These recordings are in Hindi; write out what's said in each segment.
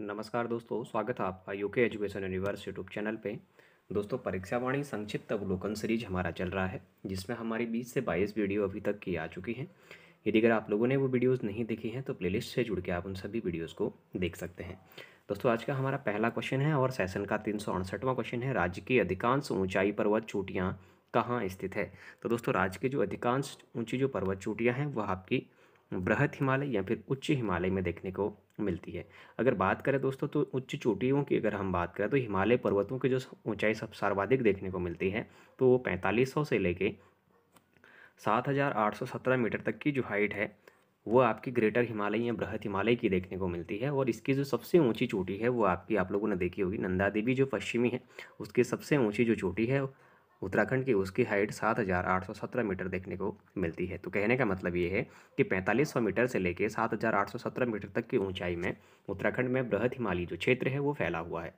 नमस्कार दोस्तों स्वागत है आपका UK education universe YouTube channel पे दोस्तों परीक्षावाणी संक्षिप्त अवलोकन सीरीज हमारा चल रहा है जिसमें हमारी 20 से 22 वीडियो अभी तक की आ चुकी हैं यदि अगर आप लोगों ने वो वीडियोस नहीं देखी हैं तो प्लेलिस्ट से जुड़ के आप उन सभी वीडियोज़ को देख सकते हैं दोस्तों आज का हमारा पहला क्वेश्चन है और सेशन का तीन क्वेश्चन है राज्य की अधिकांश ऊँचाई पर्वत चोटियाँ कहाँ स्थित है तो दोस्तों राज्य के जो अधिकांश ऊँची जो पर्वत चोटियाँ हैं वह आपकी बृहद हिमालय या फिर उच्च हिमालय में देखने को मिलती है अगर बात करें दोस्तों तो उच्च चोटियों की अगर हम बात करें तो हिमालय पर्वतों की जो ऊंचाई सब सर्वाधिक देखने को मिलती है तो वो पैंतालीस सौ से लेके सात हज़ार आठ सौ सत्रह मीटर तक की जो हाइट है वो आपकी ग्रेटर हिमालय या बृहत हिमालय की देखने को मिलती है और इसकी जो सबसे ऊंची चोटी है वो आपकी आप लोगों ने देखी होगी नंदा देवी जो पश्चिमी है उसकी सबसे ऊंची जो चोटी है उत्तराखंड की उसकी हाइट 7,817 मीटर देखने को मिलती है तो कहने का मतलब ये है कि 4500 मीटर से लेकर 7,817 मीटर तक की ऊंचाई में उत्तराखंड में बृहत हिमालय जो क्षेत्र है वो फैला हुआ है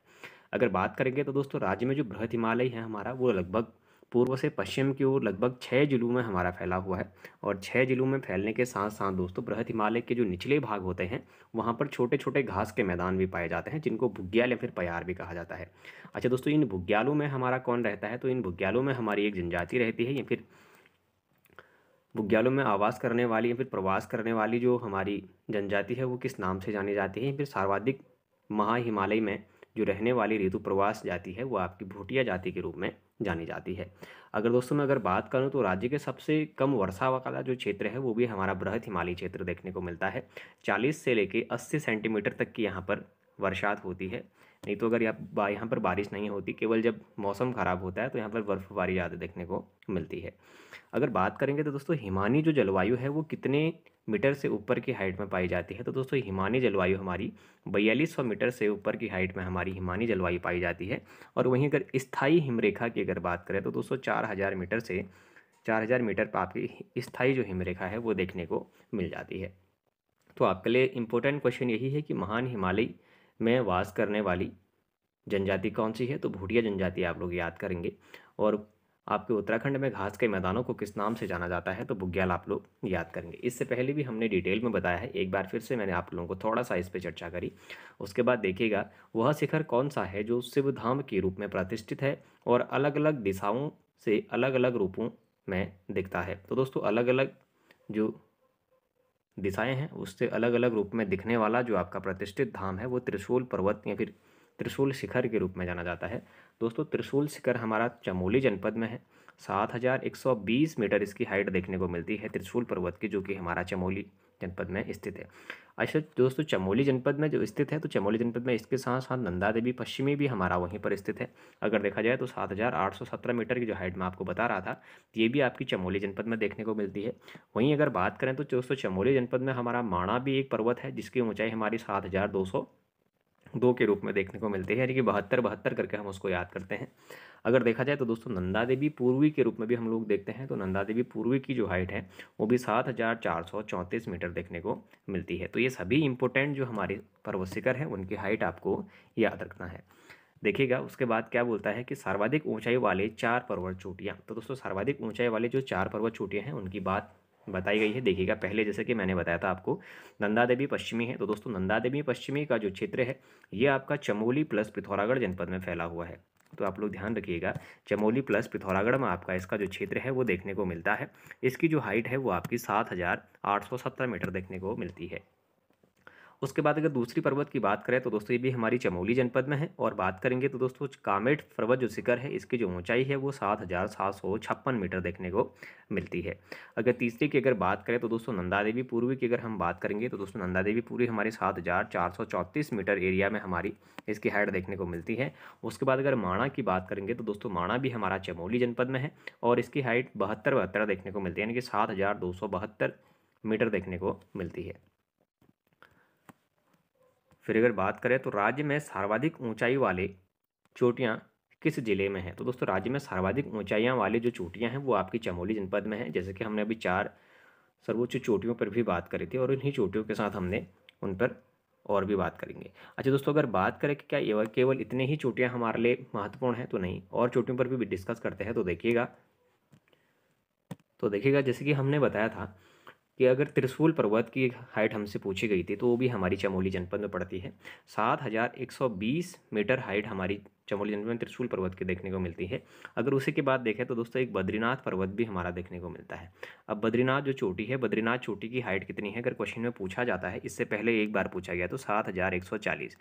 अगर बात करेंगे तो दोस्तों राज्य में जो बृहत हिमालय है हमारा वो लगभग पूर्व से पश्चिम की ओर लगभग छः जिलों में हमारा फैला हुआ है और छः जिलों में फैलने के साथ साथ दोस्तों बृहत हिमालय के जो निचले भाग होते हैं वहाँ पर छोटे छोटे घास के मैदान भी पाए जाते हैं जिनको भुग्याल या फिर पयार भी कहा जाता है अच्छा दोस्तों इन भुग्यालों में हमारा कौन रहता है तो इन भुग्यालों में हमारी एक जनजाति रहती है या फिर भुग्यालों में आवास करने वाली या फिर प्रवास करने वाली जो हमारी जनजाति है वो किस नाम से जानी जाती है या फिर सर्वाधिक महा हिमालय में जो रहने वाली ऋतु प्रवास जाति है वो आपकी भूटिया जाति के रूप में जानी जाती है अगर दोस्तों मैं अगर बात करूं तो राज्य के सबसे कम वर्षा वाला जो क्षेत्र है वो भी हमारा बृहत हिमालय क्षेत्र देखने को मिलता है चालीस से लेकर अस्सी सेंटीमीटर तक की यहाँ पर वर्षात होती है नहीं तो अगर यहाँ यहाँ पर बारिश नहीं होती केवल जब मौसम ख़राब होता है तो यहाँ पर बर्फ़बारी ज़्यादा देखने को मिलती है अगर बात करेंगे तो दोस्तों हिमानी जो जलवायु है वो कितने मीटर से ऊपर की हाइट में पाई जाती है तो दोस्तों हिमानी जलवायु हमारी बयालीस सौ मीटर से ऊपर की हाइट में हमारी हिमानी जलवायु पाई जाती है और वहीं अगर स्थाई हिमरेखा की अगर बात करें तो दोस्तों चार हज़ार मीटर से चार हज़ार मीटर पर आपकी स्थाई जो हिमरेखा है वो देखने को मिल जाती है तो आपके लिए इम्पोर्टेंट क्वेश्चन यही है कि महान हिमालयी में वास करने वाली जनजाति कौन सी है तो भूटिया जनजाति आप लोग याद करेंगे और आपके उत्तराखंड में घास के मैदानों को किस नाम से जाना जाता है तो बुग्याल आप लोग याद करेंगे इससे पहले भी हमने डिटेल में बताया है एक बार फिर से मैंने आप लोगों को थोड़ा सा इस पर चर्चा करी उसके बाद देखिएगा वह शिखर कौन सा है जो शिव धाम के रूप में प्रतिष्ठित है और अलग अलग दिशाओं से अलग अलग रूपों में दिखता है तो दोस्तों अलग अलग जो दिशाएं हैं उससे अलग अलग रूप में दिखने वाला जो आपका प्रतिष्ठित धाम है वो त्रिशूल पर्वत या फिर त्रिशूल शिखर के रूप में जाना जाता है दोस्तों त्रिशूल शिखर हमारा चमोली जनपद में है 7120 मीटर इसकी हाइट देखने को मिलती है त्रिशूल पर्वत की जो कि हमारा चमोली जनपद में स्थित है अच्छा दोस्तों चमोली जनपद में जो स्थित है तो चमोली जनपद में इसके साथ साथ नंदा देवी पश्चिमी भी हमारा वहीं पर स्थित है अगर देखा जाए तो 7,817 मीटर की जो हाइट मैं आपको बता रहा था ये भी आपकी चमोली जनपद में देखने को मिलती है वहीं अगर बात करें तो दोस्तों चमोली जनपद में हमारा माणा भी एक पर्वत है जिसकी ऊंचाई हमारी सात दो के रूप में देखने को मिलते हैं यानी कि बहत्तर बहत्तर करके हम उसको याद करते हैं अगर देखा जाए तो दोस्तों नंदा देवी पूर्वी के रूप में भी हम लोग देखते हैं तो नंदा देवी पूर्वी की जो हाइट है वो भी सात हज़ार चार सौ चौंतीस मीटर देखने को मिलती है तो ये सभी इंपॉर्टेंट जो हमारे पर्वत शिखर हैं उनकी हाइट आपको याद रखना है देखिएगा उसके बाद क्या बोलता है कि सर्वाधिक ऊंचाई वाले चार पर्वत चोटियाँ तो दोस्तों सर्वाधिक ऊंचाई वाले जो चार पर्वत चोटियाँ हैं उनकी बात बताई गई है देखिएगा पहले जैसे कि मैंने बताया था आपको नंदा देवी पश्चिमी है तो दोस्तों नंदा देवी पश्चिमी का जो क्षेत्र है ये आपका चमोली प्लस पिथौरागढ़ जनपद में फैला हुआ है तो आप लोग ध्यान रखिएगा चमोली प्लस पिथौरागढ़ में आपका इसका जो क्षेत्र है वो देखने को मिलता है इसकी जो हाइट है वो आपकी सात हज़ार आठ सौ सत्तर मीटर देखने को मिलती है उसके बाद अगर दूसरी पर्वत की बात करें तो दोस्तों ये भी हमारी चमोली जनपद में है और बात करेंगे तो दोस्तों कामेट पर्वत जो शिखर है इसकी जो ऊंचाई है वो सात हज़ार सात सौ छप्पन मीटर देखने को मिलती है अगर तीसरी की अगर बात करें तो दोस्तों नंदा देवी पूर्वी की अगर हम बात करेंगे तो दोस्तों नंदा देवी पूर्वी हमारी सात हज़ार चार सौ चौंतीस मीटर एरिया में हमारी इसकी हाइट देखने को मिलती है उसके बाद अगर माणा की बात करेंगे तो दोस्तों माणा भी हमारा चमोली जनपद में है और इसकी हाइट बहत्तर बहत्तर देखने को मिलती है यानी कि सात हज़ार दो सौ बहत्तर मीटर देखने को मिलती है फिर अगर बात करें तो राज्य में सर्वाधिक ऊंचाई वाले चोटियाँ किस ज़िले में हैं तो दोस्तों राज्य में सर्वाधिक ऊंचाइयाँ वाले जो चोटियाँ हैं वो आपकी चमोली जनपद में हैं जैसे कि हमने अभी चार सर्वोच्च चोटियों पर भी बात करी थी और इन्हीं चोटियों के साथ हमने उन पर और भी बात करेंगे अच्छा दोस्तों अगर बात करें कि क्या केवल इतने ही चोटियाँ हमारे लिए महत्वपूर्ण हैं तो नहीं और चोटियों पर भी डिस्कस करते हैं तो देखिएगा तो देखिएगा जैसे कि हमने बताया था कि अगर त्रिशूल पर्वत की हाइट हमसे पूछी गई थी तो वो भी हमारी चमोली जनपद में पड़ती है सात हज़ार एक सौ बीस मीटर हाइट हमारी चमोली जनपद में त्रिशूल पर्वत की देखने को मिलती है अगर उसी के बाद देखें तो दोस्तों एक बद्रीनाथ पर्वत भी हमारा देखने को मिलता है अब बद्रीनाथ जो चोटी है बद्रीनाथ चोटी की हाइट कितनी है अगर क्वेश्चन में पूछा जाता है इससे पहले एक बार पूछा गया तो सात हज़ार एक सौ चालीस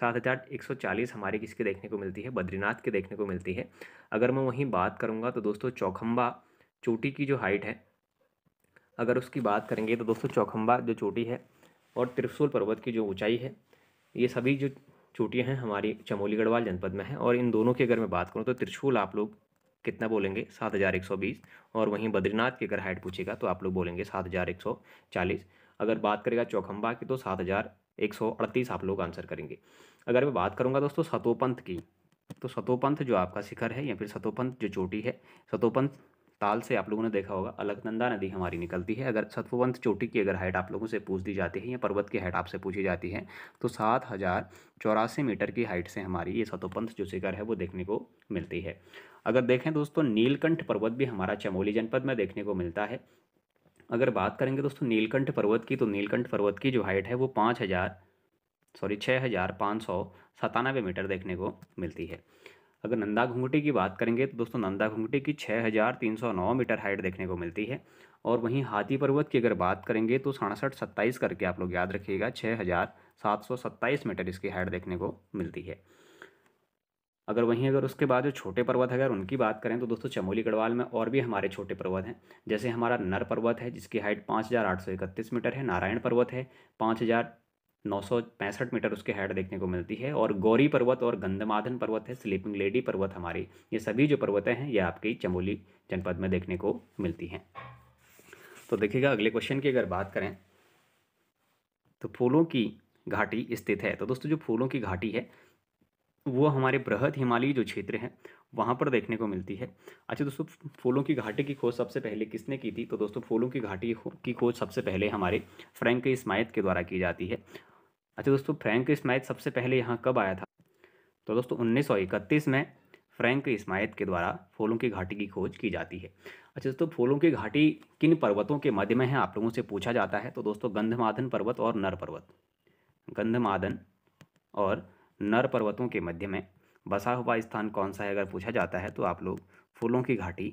सात हज़ार एक सौ चालीस हमारी किसके देखने को मिलती है बद्रीनाथ के देखने को मिलती है अगर मैं वहीं बात करूँगा तो दोस्तों चौखम्बा चोटी की जो हाइट है अगर उसकी बात करेंगे तो दोस्तों चौखम्बा जो चोटी है और त्रिशूल पर्वत की जो ऊंचाई है ये सभी जो चोटियाँ हैं हमारी चमोली गढ़वाल जनपद में है और इन दोनों की अगर मैं बात करूँ तो त्रिशूल आप लोग कितना बोलेंगे सात हज़ार एक सौ बीस और वहीं बद्रीनाथ की अगर हाइट पूछेगा तो आप लोग बोलेंगे सात हज़ार एक सौ चालीस अगर बात करेगा चौखम्बा की तो सात हज़ार एक सौ अड़तीस आप लोग आंसर करेंगे अगर मैं बात करूँगा दोस्तों सतोपंथ की तो सतोपंथ जो आपका शिखर है या फिर सतोपंथ जो चोटी है सतोपंथ ताल से आप लोगों ने देखा होगा अलकनंदा नदी हमारी निकलती है अगर सत्वंत चोटी की अगर हाइट आप लोगों से पूछ दी जाती है या पर्वत की हाइट आपसे पूछी जाती है तो सात हज़ार चौरासी मीटर की हाइट से हमारी ये सतोपंथ जो शिखर है वो देखने को मिलती है अगर देखें दोस्तों नीलकंठ पर्वत भी हमारा चमोली जनपद में देखने को मिलता है अगर बात करेंगे दोस्तों नीलकंठ पर्वत की तो नीलकंठ पर्वत की जो हाइट है वो पाँच हज़ार सॉरी छः हज़ार पाँच सौ सतानवे मीटर देखने को मिलती है अगर नंदा घुंघटी की बात करेंगे तो दोस्तों नंदा घुंघटी की 6,309 मीटर हाइट देखने को मिलती है और वहीं हाथी पर्वत की अगर बात करेंगे तो सड़सठ सत्ताईस करके आप लोग याद रखिएगा छः मीटर इसकी हाइट देखने को मिलती है अगर वहीं अगर उसके बाद जो छोटे पर्वत है अगर उनकी बात करें तो दोस्तों चमोली गढ़वाल में और भी हमारे छोटे पर्वत हैं जैसे हमारा नर पर्वत है जिसकी हाइट पाँच हज़ार आठ सौ इकतीस मीटर है नारायण पर्वत है पाँच हज़ार नौ मीटर उसके हाइट देखने को मिलती है और गौरी पर्वत और गंधमाधन पर्वत है स्लीपिंग लेडी पर्वत हमारी ये सभी जो पर्वतें हैं ये आपकी चमोली जनपद में देखने को मिलती हैं तो देखिएगा अगले क्वेश्चन की अगर बात करें तो फूलों की घाटी स्थित है तो दोस्तों जो फूलों की घाटी है वो हमारे बृहद हिमालयी जो क्षेत्र हैं वहाँ पर देखने को मिलती है अच्छा दोस्तों फूलों की घाटी की खोज सबसे पहले किसने की थी तो दोस्तों फूलों की घाटी की खोज सबसे पहले हमारे फ्रैंक इस्मायत के द्वारा की जाती है अच्छा दोस्तों फ्रैंक इस्माइत सबसे पहले यहाँ कब आया था तो दोस्तों उन्नीस में फ्रैंक इस्माइत के द्वारा फूलों की घाटी की खोज की जाती है अच्छा दोस्तों फूलों की घाटी किन पर्वतों के मध्य में है आप लोगों से पूछा जाता है तो दोस्तों गंधमाधन पर्वत और नर पर्वत गंधमाधन और नर पर्वतों के मध्य में बसा हुआ स्थान कौन सा है अगर पूछा जाता है तो आप लोग फूलों की घाटी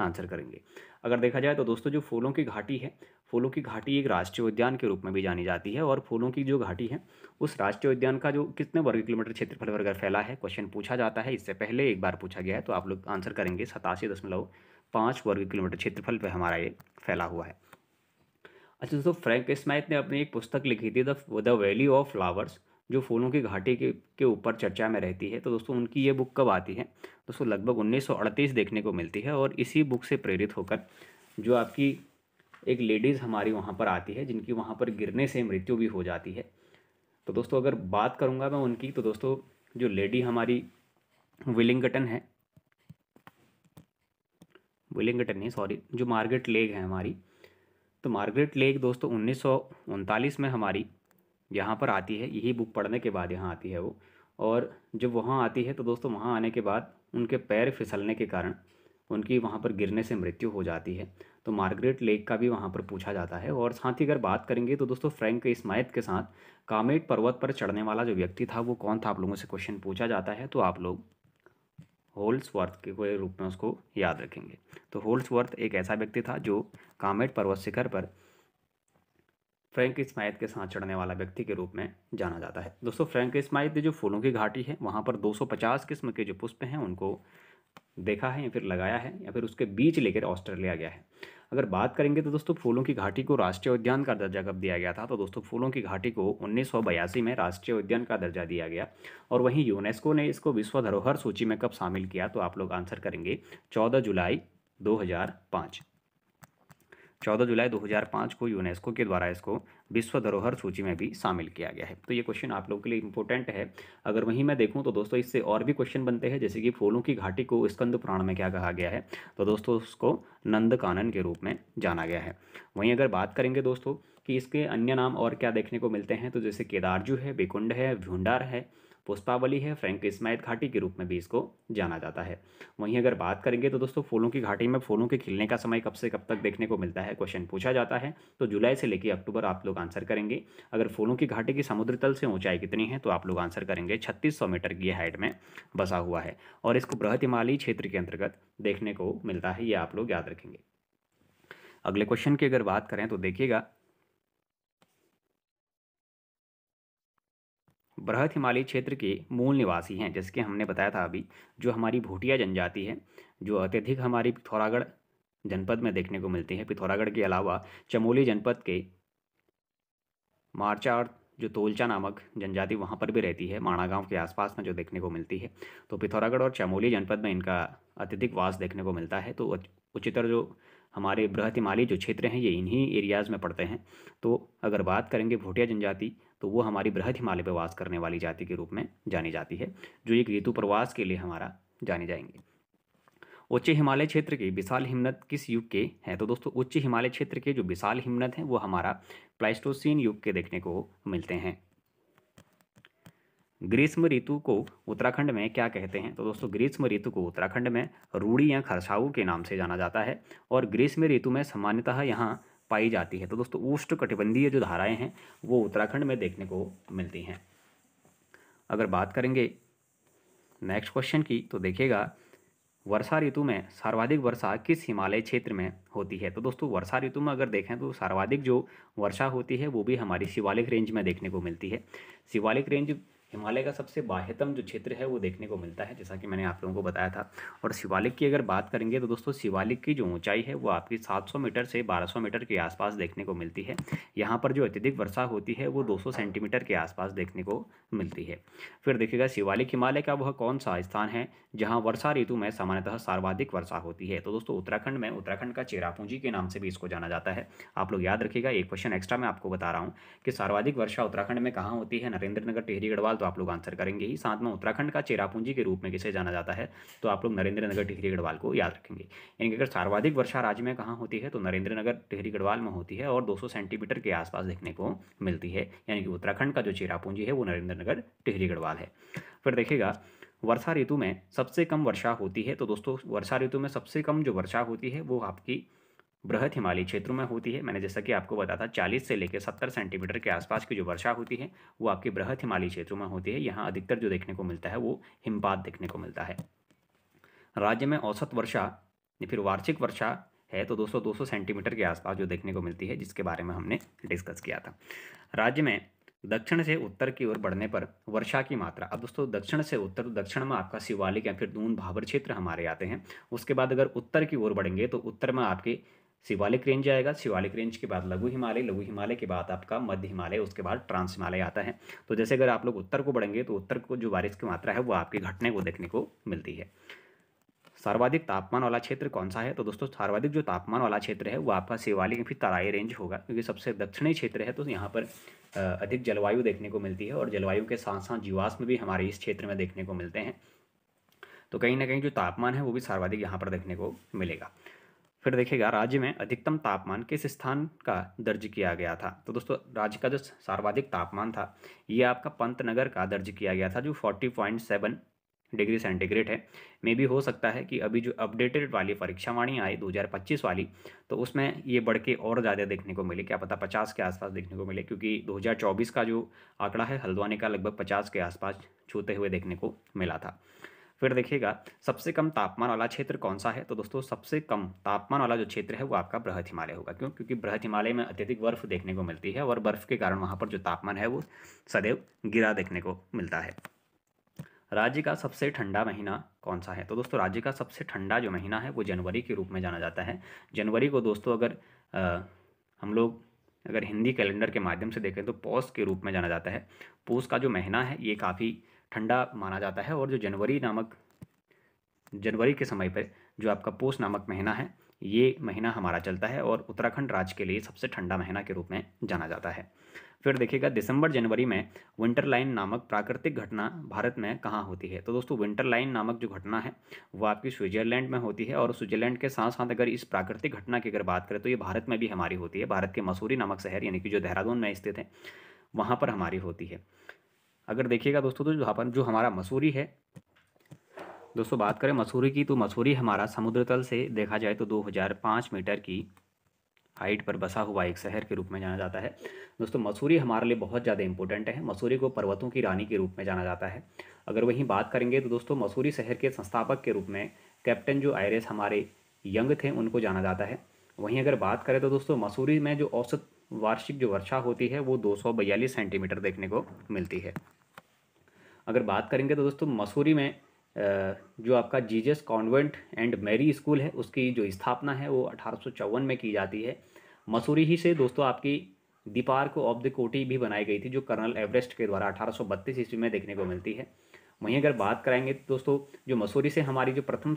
आंसर करेंगे अगर देखा जाए तो दोस्तों जो फूलों की घाटी है फूलों की घाटी एक राष्ट्रीय उद्यान के रूप में भी जानी जाती है और फूलों की जो घाटी है उस राष्ट्रीय उद्यान का जो कितने वर्ग किलोमीटर क्षेत्रफल वर्ग फैला है क्वेश्चन पूछा जाता है इससे पहले एक बार पूछा गया है तो आप लोग आंसर करेंगे सतासी दशमलव पाँच वर्ग किलोमीटर क्षेत्रफल पर हमारा ये फैला हुआ है अच्छा दोस्तों फ्रैंक स्मैथ ने अपनी एक पुस्तक लिखी थी the the valley of flowers जो फूलों की घाटी के के ऊपर चर्चा में रहती है तो दोस्तों उनकी ये बुक कब आती है दोस्तों लगभग 1938 देखने को मिलती है और इसी बुक से प्रेरित होकर जो आपकी एक लेडीज़ हमारी वहाँ पर आती है जिनकी वहाँ पर गिरने से मृत्यु भी हो जाती है तो दोस्तों अगर बात करूँगा मैं उनकी तो दोस्तों जो लेडी हमारी विलिंगटन है विलिंगटन नहीं सॉरी जो मार्गेट लेग है हमारी तो मार्गरेट लेग दोस्तों उन्नीस में हमारी यहाँ पर आती है यही बुक पढ़ने के बाद यहाँ आती है वो और जब वहाँ आती है तो दोस्तों वहाँ आने के बाद उनके पैर फिसलने के कारण उनकी वहाँ पर गिरने से मृत्यु हो जाती है तो मार्गरेट लेक का भी वहाँ पर पूछा जाता है और साथ ही अगर बात करेंगे तो दोस्तों फ्रैंक इसमायत के साथ कामेट पर्वत पर चढ़ने वाला जो व्यक्ति था वो कौन था आप लोगों से क्वेश्चन पूछा जाता है तो आप लोग होल्सवर्थ के रूप में उसको याद रखेंगे तो होल्सवर्थ एक ऐसा व्यक्ति था जो कामेट पर्वत शिखर पर फ्रैंक स्माइथ के साथ चढ़ने वाला व्यक्ति के रूप में जाना जाता है दोस्तों फ्रैंक स्माइथ ने जो फूलों की घाटी है वहाँ पर 250 किस्म के जो पुष्प हैं उनको देखा है या फिर लगाया है या फिर उसके बीच लेकर ऑस्ट्रेलिया गया है अगर बात करेंगे तो दोस्तों फूलों की घाटी को राष्ट्रीय उद्यान का दर्जा कब दिया गया था तो दोस्तों फूलों की घाटी को उन्नीस में राष्ट्रीय उद्यान का दर्जा दिया गया और वहीं यूनेस्को ने इसको विश्व धरोहर सूची में कब शामिल किया तो आप लोग आंसर करेंगे चौदह जुलाई 2005 14 जुलाई 2005 को यूनेस्को के द्वारा इसको विश्व धरोहर सूची में भी शामिल किया गया है तो ये क्वेश्चन आप लोगों के लिए इंपॉर्टेंट है अगर वहीं मैं देखूँ तो दोस्तों इससे और भी क्वेश्चन बनते हैं जैसे कि फूलों की घाटी को स्कंद पुराण में क्या कहा गया है तो दोस्तों उसको नंद कानन के रूप में जाना गया है वहीं अगर बात करेंगे दोस्तों कि इसके अन्य नाम और क्या देखने को मिलते हैं तो जैसे केदारजू है बेकुंड है भ्यूंडार है पुष्पावली है फ्रेंक स्मैथ घाटी के रूप में भी इसको जाना जाता है वहीं अगर बात करेंगे तो दोस्तों फूलों की घाटी में फूलों के खिलने का समय कब से कब तक देखने को मिलता है क्वेश्चन पूछा जाता है तो जुलाई से लेकर अक्टूबर आप लोग आंसर करेंगे अगर फूलों की घाटी की समुद्र तल से ऊंचाई कितनी है तो आप लोग आंसर करेंगे छत्तीस मीटर की हाइट में बसा हुआ है और इसको बृहत हिमालय क्षेत्र के अंतर्गत देखने को मिलता है ये आप लोग याद रखेंगे अगले क्वेश्चन की अगर बात करें तो देखिएगा बृहत हिमालयी क्षेत्र के मूल निवासी हैं जिसके हमने बताया था अभी जो हमारी भूटिया जनजाति है जो अत्यधिक हमारी पिथौरागढ़ जनपद में देखने को मिलती है पिथौरागढ़ के अलावा चमोली जनपद के और जो तोलचा नामक जनजाति वहाँ पर भी रहती है माणा गांव के आसपास में जो देखने को मिलती है तो पिथौरागढ़ और चमोली जनपद में इनका अत्यधिक वास देखने को मिलता है तो उच्चतर जो हमारे बृहत हिमालय जो क्षेत्र हैं ये इन्हीं एरियाज़ में पड़ते हैं तो अगर बात करेंगे भोटिया जनजाति तो वो हमारी बृहद हिमालय पर वास करने वाली जाति के रूप में जानी जाती है जो एक ऋतु प्रवास के लिए हमारा जानी जाएंगे उच्च हिमालय क्षेत्र के विशाल हिमनद किस युग के हैं तो दोस्तों उच्च हिमालय क्षेत्र के जो विशाल हिमनद हैं वो हमारा प्लाइस्टोसिन युग के देखने को मिलते हैं ग्रीष्म ऋतु को उत्तराखंड में क्या कहते हैं तो दोस्तों ग्रीष्म ऋतु को उत्तराखंड में रूढ़ी या खरसाऊ के नाम से जाना जाता है और ग्रीष्म ऋतु में सामान्यतः यहाँ पाई जाती है तो दोस्तों उष्ट कटिबंधीय जो धाराएं हैं वो उत्तराखंड में देखने को मिलती हैं अगर बात करेंगे नेक्स्ट क्वेश्चन की तो देखिएगा वर्षा ऋतु में सर्वाधिक वर्षा किस हिमालय क्षेत्र में होती है तो दोस्तों वर्षा ऋतु में अगर देखें तो सर्वाधिक जो वर्षा होती है वो भी हमारी शिवालिक रेंज में देखने को मिलती है शिवालिक रेंज हिमालय का सबसे बाह्यतम जो क्षेत्र है वो देखने को मिलता है जैसा कि मैंने आप लोगों को बताया था और शिवालिक की अगर बात करेंगे तो दोस्तों शिवालिक की जो ऊंचाई है वो आपकी 700 मीटर से 1200 मीटर के आसपास देखने को मिलती है यहाँ पर जो अत्यधिक वर्षा होती है वो 200 सेंटीमीटर के आसपास देखने को मिलती है फिर देखिएगा शिवालिक हिमालय का वह कौन सा स्थान है जहाँ वर्षा ऋतु में सामान्यतः सर्वाधिक वर्षा होती है तो दोस्तों उत्तराखंड में उत्तराखंड का चेरापूंजी के नाम से भी इसको जाना जाता है आप लोग याद रखिएगा एक क्वेश्चन एक्स्ट्रा मैं आपको बता रहा हूँ कि सर्वाधिक वर्षा उत्तराखंड में कहाँ होती है नरेंद्र नगर टिहरी गढ़वाल आप लोग आंसर करेंगे ही साथ में उत्तराखंड का चेरापूंजी के रूप में किसे जाना जाता है तो आप लोग नरेंद्र नगर टिहरी गढ़वाल को याद रखेंगे यानी कि अगर सर्वाधिक वर्षा राज्य में कहाँ होती है तो नरेंद्र नगर टिहरी गढ़वाल में होती है और दो सेंटीमीटर के आसपास देखने को मिलती है यानी कि उत्तराखंड का जो चेरापूंजी है वो नरेंद्र नगर टिहरी गढ़वाल है फिर देखिएगा वर्षा ऋतु में सबसे कम वर्षा होती है तो दोस्तों वर्षा ऋतु में सबसे कम जो वर्षा होती है वो आपकी बृहत हिमालयी क्षेत्रों में होती है मैंने जैसा कि आपको बताया था 40 से लेकर 70 सेंटीमीटर के आसपास की जो वर्षा होती है वो आपके बृहत हिमालयी क्षेत्रों में होती है यहाँ अधिकतर जो देखने को मिलता है वो हिमपात देखने को मिलता है राज्य में औसत वर्षा या फिर वार्षिक वर्षा है तो 200 200 सेंटीमीटर के आसपास जो देखने को मिलती है जिसके बारे में हमने डिस्कस किया था राज्य में दक्षिण से उत्तर की ओर बढ़ने पर वर्षा की मात्रा अब दोस्तों दक्षिण से उत्तर दक्षिण में आपका शिवालिक या फिर दून भाबर क्षेत्र हमारे आते हैं उसके बाद अगर उत्तर की ओर बढ़ेंगे तो उत्तर में आपके शिवालिक रेंज आएगा शिवालिक रेंज के बाद लघु हिमालय लघु हिमालय के बाद आपका मध्य हिमालय उसके बाद ट्रांस हिमालय आता है तो जैसे अगर आप लोग उत्तर को बढ़ेंगे तो उत्तर को जो बारिश की मात्रा है वो आपके घटने को देखने को मिलती है सर्वाधिक तापमान वाला क्षेत्र कौन सा है तो दोस्तों सर्वाधिक जो तापमान वाला क्षेत्र है वो आपका शिवालिक फिर तराई रेंज होगा क्योंकि सबसे दक्षिणी क्षेत्र है तो यहाँ पर अधिक जलवायु देखने को मिलती है और जलवायु के साथ साथ जीवाश्म भी हमारे इस क्षेत्र में देखने को मिलते हैं तो कहीं ना कहीं जो तापमान है वो भी सर्वाधिक यहाँ पर देखने को मिलेगा फिर देखिएगा राज्य में अधिकतम तापमान किस स्थान का दर्ज किया गया था तो दोस्तों राज्य का जो सर्वाधिक तापमान था ये आपका पंतनगर का दर्ज किया गया था जो forty point seven degree centigrade है मे भी हो सकता है कि अभी जो अपडेटेड वाली परीक्षावाणी आई 2025 वाली तो उसमें ये बढ़ के और ज़्यादा देखने को मिले क्या पता पचास के आसपास देखने को मिले क्योंकि चौबीस का जो आंकड़ा है हल्द्वानी का लगभग पचास के आसपास छूते हुए देखने को मिला था फिर देखिएगा सबसे कम तापमान वाला क्षेत्र कौन सा है तो दोस्तों सबसे कम तापमान वाला जो क्षेत्र है वो आपका बृहत हिमालय होगा क्यों क्योंकि बृहत हिमालय में अत्यधिक बर्फ़ देखने को मिलती है और बर्फ़ के कारण वहाँ पर जो तापमान है वो सदैव गिरा देखने को मिलता है राज्य का सबसे ठंडा महीना कौन सा है तो दोस्तों राज्य का सबसे ठंडा जो महीना है वो जनवरी के रूप में जाना जाता है जनवरी को दोस्तों अगर हम लोग अगर हिंदी कैलेंडर के माध्यम से देखें तो पौष के रूप में जाना जाता है पौष का जो महीना है ये काफ़ी ठंडा माना जाता है और जो जनवरी नामक जनवरी के समय पर जो आपका पोष नामक महीना है ये महीना हमारा चलता है और उत्तराखंड राज्य के लिए सबसे ठंडा महीना के रूप में जाना जाता है फिर देखिएगा दिसंबर जनवरी में विंटर लाइन नामक प्राकृतिक घटना भारत में कहाँ होती है तो दोस्तों विंटर लाइन नामक जो घटना है वो आपकी स्विट्जरलैंड में होती है और स्विट्जरलैंड के साथ साथ अगर इस प्राकृतिक घटना की अगर बात करें तो ये भारत में भी हमारी होती है भारत के मसूरी नामक शहर यानी कि जो देहरादून में स्थित है वहाँ पर हमारी होती है अगर देखिएगा दोस्तों तो जो अपन जो हमारा मसूरी है दोस्तों बात करें मसूरी की तो मसूरी हमारा समुद्र तल से देखा जाए तो 2005 मीटर की हाइट पर बसा हुआ एक शहर के रूप में जाना जाता है दोस्तों मसूरी हमारे लिए बहुत ज़्यादा इंपॉर्टेंट है मसूरी को पर्वतों की रानी के रूप में जाना जाता है अगर वहीं बात करेंगे तो दोस्तों मसूरी शहर के संस्थापक के रूप में कैप्टन जो आयरस हमारे यंग थे उनको जाना जाता है वहीं अगर बात करें तो दोस्तों मसूरी में जो औसत वार्षिक जो वर्षा होती है वो दो सेंटीमीटर देखने को मिलती है अगर बात करेंगे तो दोस्तों मसूरी में जो आपका Jesus convent and Mary school है उसकी जो स्थापना है वो अठारह में की जाती है मसूरी ही से दोस्तों आपकी दीपार्क ऑफ द कोटी भी बनाई गई थी जो कर्नल एवरेस्ट के द्वारा अठारह ईस्वी में देखने को मिलती है वहीं अगर बात कराएंगे तो दोस्तों जो मसूरी से हमारी जो प्रथम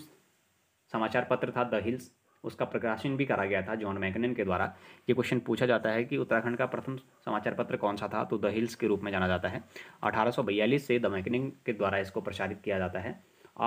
समाचार पत्र था द हिल्स उसका प्रकाशन भी करा गया था जॉन मैकनन के द्वारा ये क्वेश्चन पूछा जाता है कि उत्तराखंड का प्रथम समाचार पत्र कौन सा था तो द हिल्स के रूप में जाना जाता है अठारह से द मैकनिंग के द्वारा इसको प्रसारित किया जाता है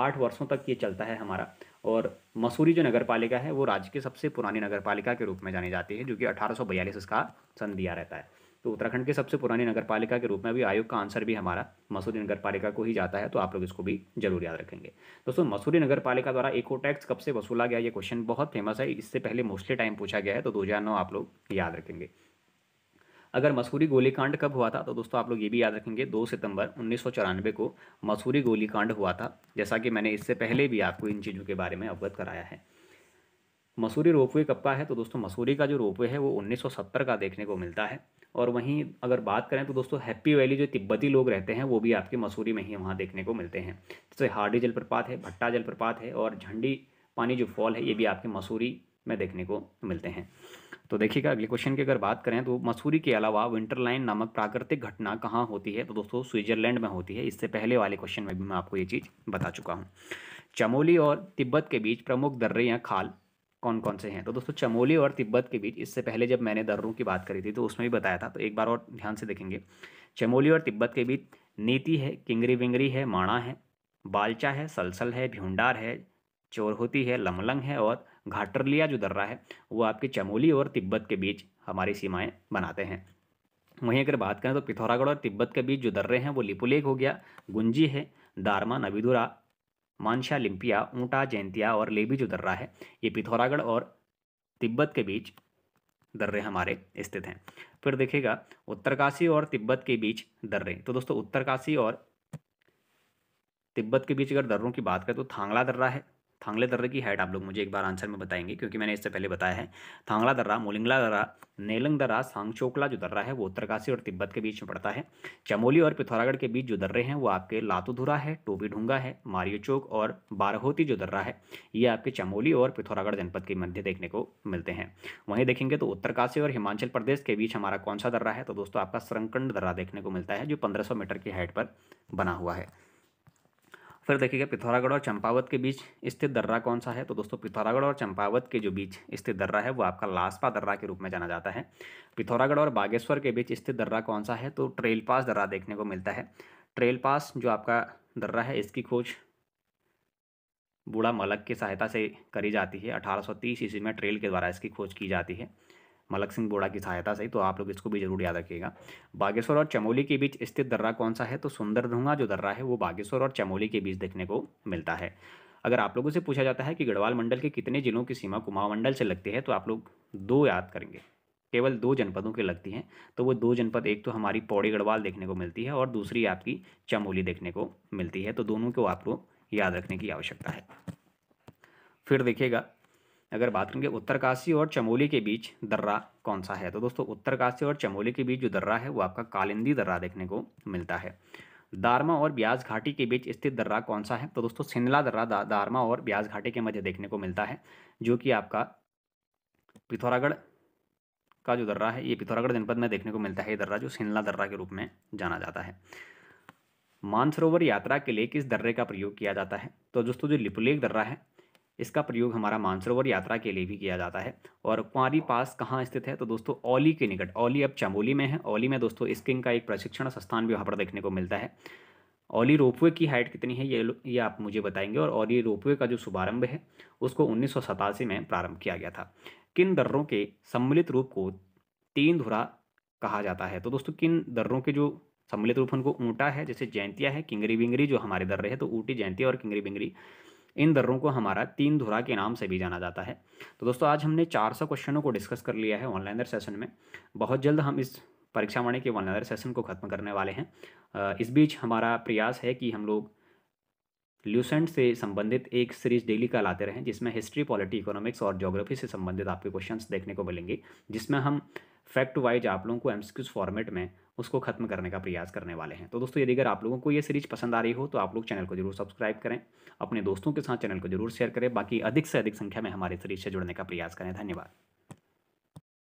आठ वर्षों तक ये चलता है हमारा और मसूरी जो नगर पालिका है वो राज्य के सबसे पुरानी नगर पालिका के रूप में जानी जाती है जो कि अठारह इसका सन दिया रहता है तो उत्तराखंड की सबसे पुरानी नगर पालिका के रूप में भी आयोग का आंसर भी हमारा मसूरी नगर पालिका को ही जाता है तो आप लोग इसको भी जरूर याद रखेंगे दोस्तों मसूरी नगर पालिका द्वारा इको टैक्स कब से वसूला गया ये क्वेश्चन बहुत फेमस है इससे पहले मोस्टली टाइम पूछा गया है तो दो आप लोग याद रखेंगे अगर मसूरी गोलीकांड कब हुआ था तो दोस्तों आप लोग ये भी याद रखेंगे दो सितंबर उन्नीस को मसूरी गोलीकांड हुआ था जैसा कि मैंने इससे पहले भी आपको इन चीज़ों के बारे में अवगत कराया है मसूरी रोपवे कब का है तो दोस्तों मसूरी का जो रोपवे है वो 1970 का देखने को मिलता है और वहीं अगर बात करें तो दोस्तों हैप्पी वैली जो तिब्बती लोग रहते हैं वो भी आपके मसूरी में ही वहाँ देखने को मिलते हैं जैसे हार्डी जलप्रपात है भट्टा जलप्रपात है और झंडी पानी जो फॉल है ये भी आपके मसूरी में देखने को मिलते हैं तो देखिएगा अगले क्वेश्चन की अगर बात करें तो मसूरी के अलावा विंटरलाइन नामक प्राकृतिक घटना कहाँ होती है तो दोस्तों स्विट्जरलैंड में होती है इससे पहले वाले क्वेश्चन में भी मैं आपको ये चीज़ बता चुका हूँ चमोली और तिब्बत के बीच प्रमुख दर्रे या खाल कौन कौन से हैं तो दोस्तों चमोली और तिब्बत के बीच इससे पहले जब मैंने दर्रों की बात करी थी तो उसमें भी बताया था तो एक बार और ध्यान से देखेंगे चमोली और तिब्बत के बीच नीति है किंगरी विंगरी है माणा है बालचा है सलसल है भिंडार है चोरहोती है लमलंग है और घाटरलिया जो दर्रा है वो आपके चमोली और तिब्बत के बीच हमारी सीमाएँ बनाते हैं वहीं अगर बात करें तो पिथौरागढ़ और तिब्बत के बीच जो दर्रे हैं वो लिपुलेख हो गया गुंजी है दारमा नबीदुरा मानशा लिम्पिया ऊँटा जैंतिया और लेबी जो दर्रा है ये पिथौरागढ़ और तिब्बत के बीच दर्रे हमारे स्थित हैं फिर देखेगा उत्तरकाशी और तिब्बत के बीच दर्रे तो दोस्तों उत्तरकाशी और तिब्बत के बीच अगर दर्रों की बात करें तो थांगला दर्रा है थांगले दर्रे की हाइट आप लोग मुझे एक बार आंसर में बताएंगे क्योंकि मैंने इससे पहले बताया है थांगला दर्रा मोलिंगला दर्रा नेलंग दर्रा सांगचोकला जो दर्रा है वो उत्तरकाशी और तिब्बत के बीच में पड़ता है चमोली और पिथौरागढ़ के बीच जो दर्रे हैं वो आपके लातुधुरा है टोबी ढूंगा है मारियो चौक और बारहोती जो दर्रा है ये आपके चमोली और पिथौरागढ़ जनपद के मध्य देखने को मिलते हैं वहीं देखेंगे तो उत्तरकाशी और हिमाचल प्रदेश के बीच हमारा कौन सा दर्रा है तो दोस्तों आपका सरंकंड दर्रा देखने को मिलता है जो पंद्रह मीटर की हाइट पर बना हुआ है फिर देखिएगा पिथौरागढ़ और चंपावत के बीच स्थित दर्रा कौन सा है तो दोस्तों पिथौरागढ़ और चंपावत के जो बीच स्थित दर्रा है वो आपका लासपा दर्रा के रूप में जाना जाता है पिथौरागढ़ और बागेश्वर के बीच स्थित दर्रा कौन सा है तो ट्रेल पास दर्रा देखने को मिलता है ट्रेल पास जो आपका दर्रा है इसकी खोज बूढ़ा मलक की सहायता से करी जाती है तीस ईस्वी में ट्रेल के द्वारा इसकी खोज की जाती है मलक सिंह बोड़ा की सहायता से तो आप लोग इसको भी जरूर याद रखिएगा बागेश्वर और चमोली के बीच स्थित दर्रा कौन सा है तो सुंदर धुंगा जो दर्रा है वो बागेश्वर और चमोली के बीच देखने को मिलता है अगर आप लोगों से पूछा जाता है कि गढ़वाल मंडल के कितने जिलों की सीमा कुमाऊं मंडल से लगती है तो आप लोग दो याद करेंगे केवल दो जनपदों की लगती हैं तो वो दो जनपद एक तो हमारी पौड़ी गढ़वाल देखने को मिलती है और दूसरी आपकी चमोली देखने को मिलती है तो दोनों को आपको याद रखने की आवश्यकता है फिर देखिएगा अगर बात करेंगे उत्तरकाशी और चमोली के बीच दर्रा कौन सा है तो दोस्तों उत्तरकाशी और चमोली के बीच जो दर्रा है वो आपका कालिंदी दर्रा देखने को मिलता है दारमा और ब्याज घाटी के बीच स्थित दर्रा कौन सा है तो दोस्तों सिंधला दर्रा दा, दारमा और ब्याज घाटी के मध्य देखने को मिलता है जो कि आपका पिथौरागढ़ का जो दर्रा है ये पिथौरागढ़ जनपद में देखने को मिलता है ये दर्रा जो सिंधला दर्रा के रूप में जाना जाता है मानसरोवर यात्रा के लिए किस दर्रे का प्रयोग किया जाता है तो दोस्तों जो लिपुलेख दर्रा है इसका प्रयोग हमारा मानसरोवर यात्रा के लिए भी किया जाता है और कुंवारी पास कहाँ स्थित है तो दोस्तों ओली के निकट ओली अब चमोली में है ओली में दोस्तों स्किंग का एक प्रशिक्षण संस्थान भी वहाँ पर देखने को मिलता है ओली रोपवे की हाइट कितनी है ये ये आप मुझे बताएंगे और ओली रोपवे का जो शुभारंभ है उसको उन्नीस में प्रारंभ किया गया था किन दर्रों के सम्मिलित रूप को तीन धुरा कहा जाता है तो दोस्तों किन दर्रों के जो सम्मिलित रूप उनको ऊँटा है जैसे जयंतिया है किंगरी बिंगरी जो हमारे दर्रे हैं तो ऊँटी जयंतिया और किंगरी बिंगरी इन दर्रों को हमारा तीन धुरा के नाम से भी जाना जाता है तो दोस्तों आज हमने 400 क्वेश्चनों को डिस्कस कर लिया है ऑनलाइनर सेशन में बहुत जल्द हम इस परीक्षा वाणी के ऑनलाइनर सेशन को ख़त्म करने वाले हैं इस बीच हमारा प्रयास है कि हम लोग ल्यूसेंट से संबंधित एक सीरीज डेली का लाते रहें जिसमें हिस्ट्री पॉलिटी इकोनॉमिक्स और जोग्राफी से संबंधित आपके क्वेश्चंस देखने को मिलेंगे जिसमें हम फैक्ट वाइज आप लोगों को एम फॉर्मेट में उसको खत्म करने का प्रयास करने वाले हैं तो दोस्तों यदि अगर आप लोगों को ये सीरीज पसंद आ रही हो तो आप लोग चैनल को जरूर सब्सक्राइब करें अपने दोस्तों के साथ चैनल को जरूर शेयर करें बाकी अधिक से अधिक संख्या में हमारे सीरीज से जुड़ने का प्रयास करें धन्यवाद